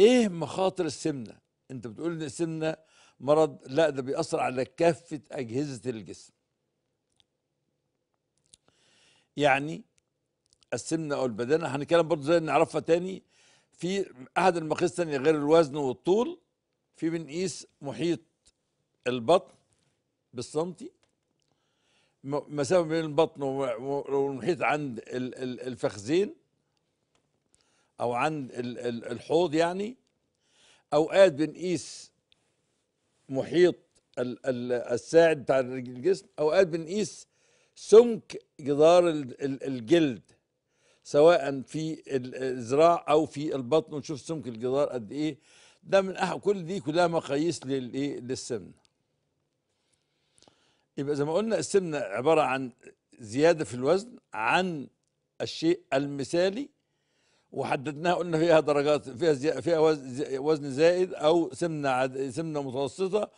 ايه مخاطر السمنه انت بتقول ان السمنه مرض لا ده بيأثر على كافه اجهزه الجسم يعني السمنه او البدانه هنتكلم برضو زي نعرفها تاني في احد المقاييس تاني غير الوزن والطول في بنقيس محيط البطن بالسنتي مسافه بين البطن والمحيط عند الفخذين او عن الحوض يعني اوقات بنقيس محيط الساعد بتاع الجسم اوقات بنقيس سمك جدار الجلد سواء في الذراع او في البطن ونشوف سمك الجدار قد ايه ده من أحد كل دي كلها مقاييس للايه للسمنه يبقى زي ما قلنا السمنه عباره عن زياده في الوزن عن الشيء المثالي وحددناها قلنا فيها درجات فيها زي فيها وزن زائد او سمنه عد سمنه متوسطه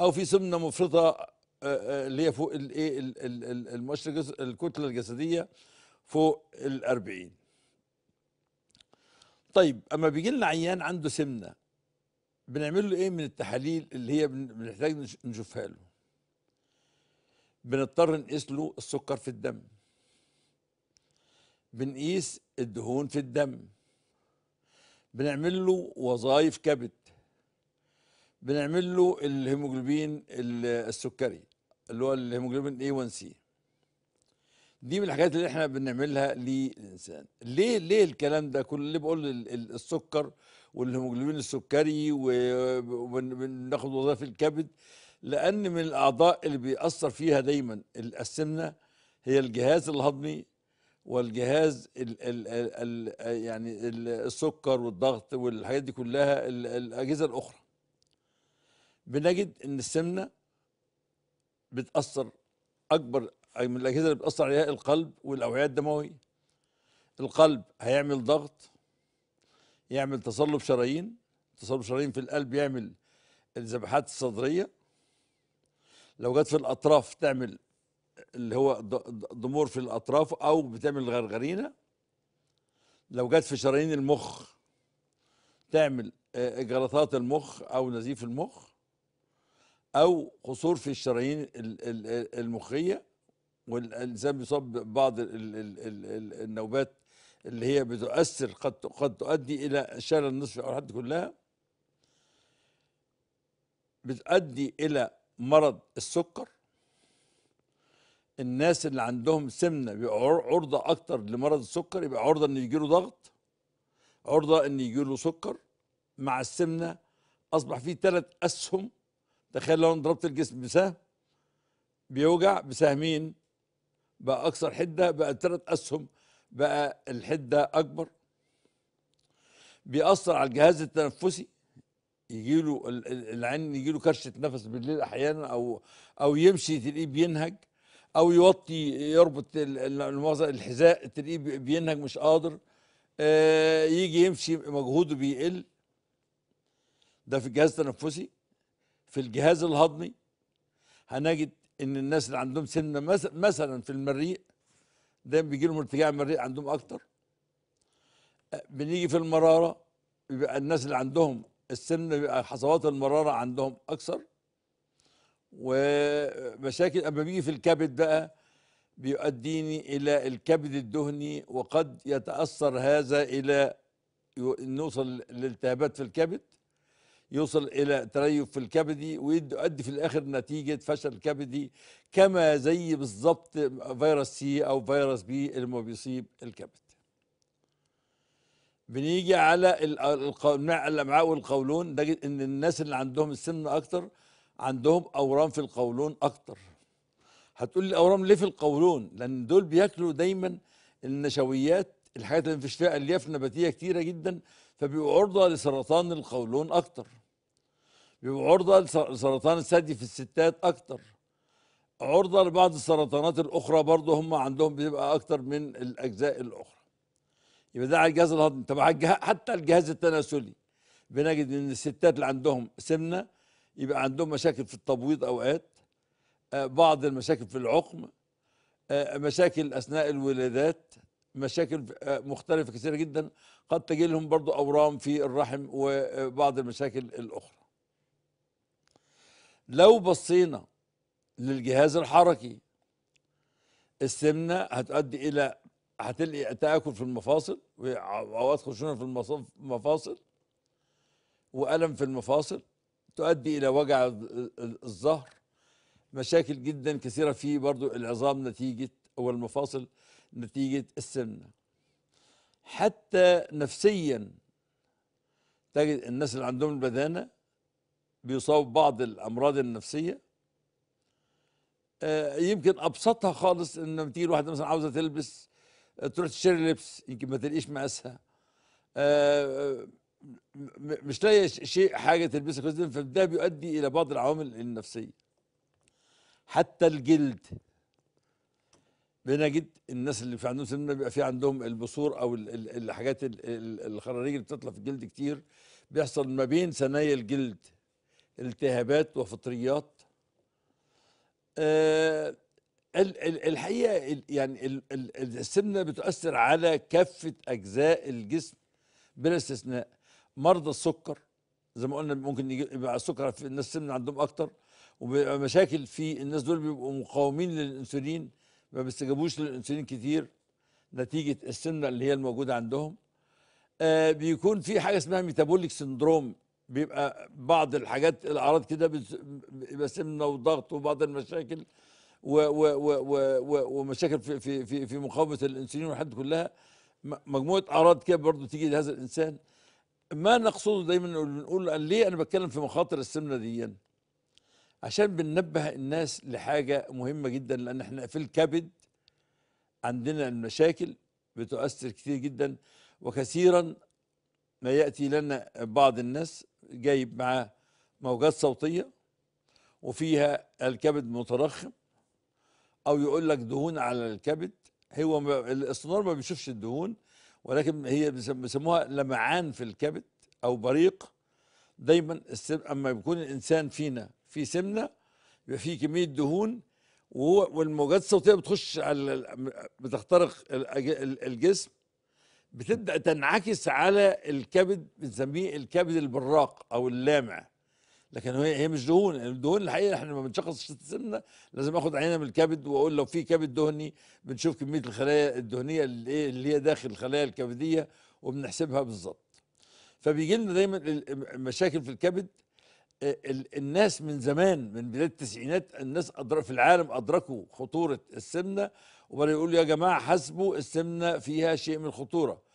او في سمنه مفرطه آه، آه، اللي هي فوق الايه المؤشر الكتله الجسديه فوق ال 40 طيب اما بيجي لنا عيان عنده سمنه بنعمل له ايه من التحاليل اللي هي بنحتاج نشوفها له بنضطر نقيس له السكر في الدم بنقيس الدهون في الدم بنعمل له وظائف كبد بنعمل له الهيموجلوبين السكري اللي هو الهيموجلوبين اي 1 سي دي من الحاجات اللي احنا بنعملها للانسان ليه ليه الكلام ده كل اللي بقول السكر والهيموجلوبين السكري وبناخد وظائف الكبد لان من الاعضاء اللي بيأثر فيها دايما السمنه هي الجهاز الهضمي والجهاز ال ال ال يعني السكر والضغط والحاجات دي كلها الاجهزه الاخرى بنجد ان السمنه بتاثر اكبر من الاجهزه اللي بتاثر عليها القلب والاوعيه الدمويه القلب هيعمل ضغط يعمل تصلب شرايين تصلب شرايين في القلب يعمل الذبحات الصدريه لو جت في الاطراف تعمل اللي هو ضمور في الاطراف او بتعمل غرغرينه لو جت في شرايين المخ تعمل آه، جلطات المخ او نزيف المخ او قصور في الشرايين المخيه والانسان بيصاب ببعض النوبات اللي هي بتؤثر قد قد تؤدي الى شلل النصف او الحد كلها بتؤدي الى مرض السكر الناس اللي عندهم سمنه بيبقى عرضه اكتر لمرض السكر يبقى عرضه انه يجيله ضغط عرضه انه يجيله سكر مع السمنه اصبح في ثلاث اسهم تخيل لو ضربت الجسم بسهم بيوجع بسهمين بقى اكثر حده بقى ثلاث اسهم بقى الحده اكبر بيأثر على الجهاز التنفسي يجيله العين يجيله كرشه نفس بالليل احيانا او او يمشي تلاقيه بينهج او يوطي يربط الحذاء تلاقيه بينهج مش قادر آه، يجي يمشي مجهوده بيقل ده في الجهاز التنفسي في الجهاز الهضمي هنجد ان الناس اللي عندهم سمنه مثلا في المريء دايما بيجي لهم ارتجاع المريء عندهم اكتر آه، بنيجي في المراره بيبقى الناس اللي عندهم السمنه بيبقى حصوات المراره عندهم اكثر ومشاكل اما بيجي في الكبد بقى بيؤديني الى الكبد الدهني وقد يتاثر هذا الى نوصل لالتهابات في الكبد يوصل الى تريف في الكبدي ويؤدي في الاخر نتيجه فشل كبدي كما زي بالظبط فيروس سي او فيروس بي اللي ما بيصيب الكبد. بنيجي على الامعاء والقولون نجد ان الناس اللي عندهم السمنه اكتر عندهم اورام في القولون اكتر هتقول لي اورام ليه في القولون لان دول بياكلوا دايما النشويات الحاجات اللي مفيش فيها الياف نباتيه كتيره جدا فبيبقوا عرضه لسرطان القولون اكتر بيبقوا عرضه لسرطان الثدي في الستات اكتر عرضه لبعض السرطانات الاخرى برضه هم عندهم بيبقى اكتر من الاجزاء الاخرى يبقى ده على الجهاز الهضمي طب حتى الجهاز التناسلي بنجد ان الستات اللي عندهم سمنه يبقى عندهم مشاكل في التبويض اوقات آه، بعض المشاكل في العقم آه، مشاكل اثناء الولادات مشاكل آه، مختلفة كثيرة جدا قد تجي لهم برضو أورام في الرحم وبعض المشاكل الأخرى لو بصينا للجهاز الحركي السمنة هتؤدي إلى هتلقي تآكل في المفاصل وأوقات خشونة في المفاصل وألم في المفاصل تؤدي الى وجع الظهر مشاكل جدا كثيره في برضو العظام نتيجه او المفاصل نتيجه السمنه حتى نفسيا تجد الناس اللي عندهم البدانه بيصابوا بعض الامراض النفسيه آه، يمكن ابسطها خالص ان لما تيجي الواحده مثلا عاوزه تلبس تروح تشتري لبس يمكن ما تلاقيش مقاسها آه، مش لاقي شيء حاجه تلبسها كويس فده بيؤدي الى بعض العوامل النفسيه حتى الجلد بنجد الناس اللي في عندهم سمنه بيبقى في عندهم البثور او الحاجات الخراريج اللي بتطلع في الجلد كتير بيحصل ما بين ثنايا الجلد التهابات وفطريات آه الحقيقه يعني السمنه بتؤثر على كافه اجزاء الجسم بلا استثناء مرضى السكر زي ما قلنا ممكن يبقى السكر في الناس السمنه عندهم اكتر وبيبقى مشاكل في الناس دول بيبقوا مقاومين للانسولين ما بيستجابوش للانسولين كتير نتيجه السمنه اللي هي الموجوده عندهم آه بيكون في حاجه اسمها ميتابوليك سندروم بيبقى بعض الحاجات الاعراض كده بيبقى سمنه وضغط وبعض المشاكل و و و و ومشاكل في في في في مقاومه الانسولين والحاجات كلها مجموعه اعراض كده برضه تيجي لهذا الانسان ما نقصده دايما نقول ليه انا بتكلم في مخاطر السمنه دي عشان بننبه الناس لحاجه مهمه جدا لان احنا في الكبد عندنا المشاكل بتؤثر كتير جدا وكثيرا ما ياتي لنا بعض الناس جايب معاه موجات صوتيه وفيها الكبد مترخم او يقول لك دهون على الكبد هو ما الاصنار ما بيشوفش الدهون ولكن هي بيسموها لمعان في الكبد او بريق دايما اما بيكون الانسان فينا في سمنه يبقى في كميه دهون وهو والموجات الصوتيه بتخش على بتخترق الجسم بتبدا تنعكس على الكبد بنسميه الكبد البراق او اللامع لكن هي هي مش دهون يعني الدهون الحقيقه احنا لما بنشخص سمنه لازم اخد عينه من الكبد واقول لو في كبد دهني بنشوف كميه الخلايا الدهنيه اللي إيه، اللي هي داخل الخلايا الكبديه وبنحسبها بالظبط فبيجي لنا دايما مشاكل في الكبد آه، الناس من زمان من بدايه التسعينات الناس أدرك في العالم ادركوا خطوره السمنه وبدأوا يقول يا جماعه حاسبوا السمنه فيها شيء من الخطوره